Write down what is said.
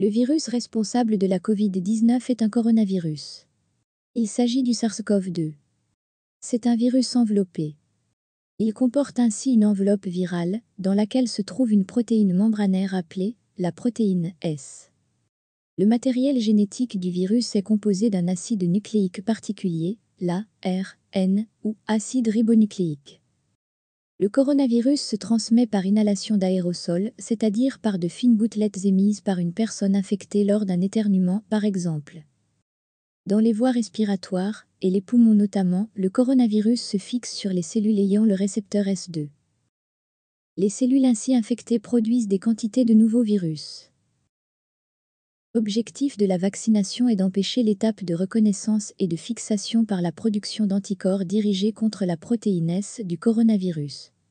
Le virus responsable de la COVID-19 est un coronavirus. Il s'agit du SARS-CoV-2. C'est un virus enveloppé. Il comporte ainsi une enveloppe virale, dans laquelle se trouve une protéine membranaire appelée la protéine S. Le matériel génétique du virus est composé d'un acide nucléique particulier, l'ARN, ou acide ribonucléique. Le coronavirus se transmet par inhalation d'aérosols, c'est-à-dire par de fines gouttelettes émises par une personne infectée lors d'un éternuement, par exemple. Dans les voies respiratoires, et les poumons notamment, le coronavirus se fixe sur les cellules ayant le récepteur S2. Les cellules ainsi infectées produisent des quantités de nouveaux virus. L'objectif de la vaccination est d'empêcher l'étape de reconnaissance et de fixation par la production d'anticorps dirigés contre la protéine S du coronavirus.